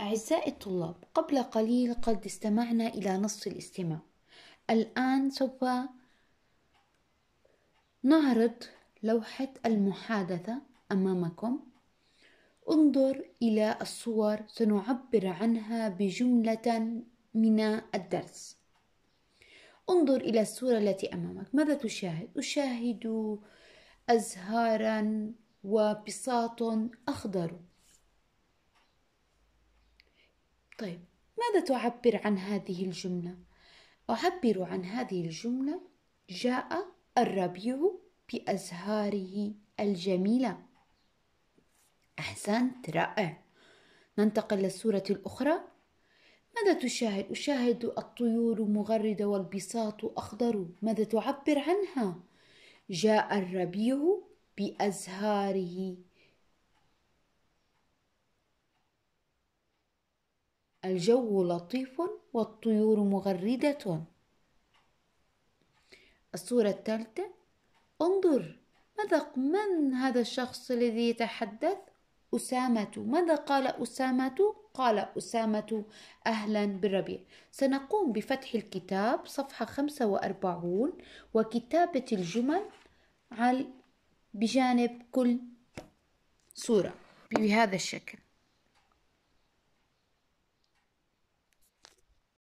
أعزائي الطلاب قبل قليل قد استمعنا إلى نص الاستماع الآن سوف نعرض لوحة المحادثة أمامكم انظر إلى الصور سنعبر عنها بجملة من الدرس انظر إلى الصورة التي أمامك ماذا تشاهد؟ أشاهد أزهارا وبساط أخضر طيب ماذا تعبر عن هذه الجملة؟ أعبر عن هذه الجملة جاء الربيع بأزهاره الجميلة أحسنت رائع ننتقل للصورة الأخرى ماذا تشاهد؟ أشاهد الطيور مغردة والبساط أخضر ماذا تعبر عنها؟ جاء الربيع بأزهاره الجو لطيف والطيور مغردة الصورة الثالثة انظر ماذا من هذا الشخص الذي يتحدث أسامة ماذا قال أسامة؟ قال أسامة أهلا بالربيع سنقوم بفتح الكتاب صفحة 45 وكتابة الجمل على بجانب كل صورة بهذا الشكل